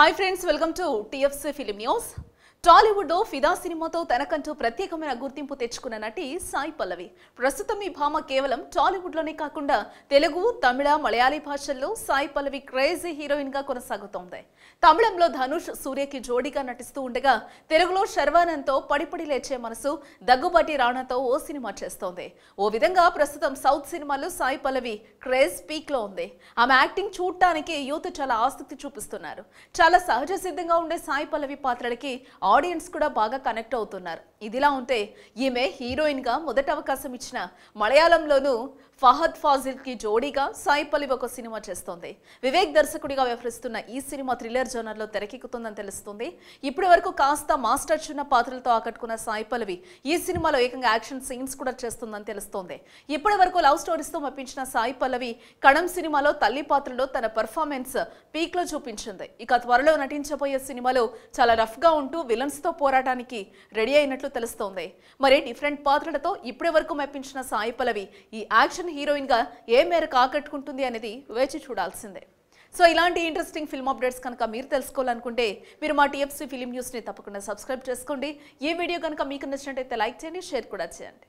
Hi friends, welcome to TFC Film News. Tollywood లో ఫిదా సినిమాతో తనకంటూ ప్రత్యేకమైన గుర్తింపు తెచ్చుకున్న నటి సాయి పల్లవి ప్రస్తుతం ఈ భామ కేవలం టాలీవుడ్ లోనే కాకుండా తెలుగు తమిళ మలయాళీ భాషల్లో సాయి పల్లవి క్రేజీ గా కొనసాగుతోంది తమిళంలో ధనుష్ సూర్యకి జోడీగా నటిస్తూ ఉండగా తెలుగులో శర్వానంద్తో పడిపడి లేచే మనసు దగ్గుబాటి రాణాతో ఓ సినిమా చేస్తోంది ఓ విధంగా ప్రస్తుతం సౌత్ సినిమాలో సాయి పల్లవి క్రేజ్ పీక్ లో ఉంది ఆమె యాక్టింగ్ చూడటానికి యూత్ చాలా ఆసక్తి చూపిస్తున్నారు చాలా సహజ సిద్ధంగా ఉండే సాయి పల్లవి పాత్రలకి ఆడియన్స్ కూడా బాగా కనెక్ట్ అవుతున్నారు ఇదిలా ఉంటే ఈమె హీరోయిన్గా మొదటి అవకాశం ఇచ్చిన మలయాళంలోనూ ఫహద్ ఫాజిల్కి జోడీగా సాయిపల్లి ఒక సినిమా చేస్తోంది వివేక్ దర్శకుడిగా వ్యవహరిస్తున్న ఈ సినిమా థ్రిల్లర్ జోనర్లో తెరకెక్కుతుందని తెలుస్తుంది ఇప్పటి వరకు కాస్త మాస్టర్ చిన్న పాత్రలతో ఆకట్టుకున్న సాయిపల్లవి ఈ సినిమాలో ఏకంగా యాక్షన్ సీన్స్ కూడా చేస్తుందని తెలుస్తోంది ఇప్పటి వరకు లవ్ స్టోరీస్తో మప్పించిన సాయి పల్లవి కణం సినిమాలో తల్లి పాత్రలో తన పర్ఫార్మెన్స్ పీక్లో చూపించింది ఇక త్వరలో నటించబోయే సినిమాలో చాలా రఫ్గా ఉంటూ విలన్స్తో పోరాటానికి రెడీ అయినట్లు తెలుస్తోంది మరి డిఫరెంట్ పాత్రలతో ఇప్పటి వరకు మెప్పించిన సాయి పల్లవి ఈ యాక్షన్ హీరోయిన్గా ఏ మేరకు ఆకట్టుకుంటుంది అనేది వేచి చూడాల్సిందే సో ఇలాంటి ఇంట్రెస్టింగ్ ఫిల్మ్ అప్డేట్స్ కనుక మీరు తెలుసుకోవాలనుకుంటే మీరు మా టీఎఫ్సీ ఫిలిం న్యూస్ని తప్పకుండా సబ్స్క్రైబ్ చేసుకోండి ఈ వీడియో కనుక మీకు నచ్చినట్టయితే లైక్ చేయండి షేర్ కూడా చేయండి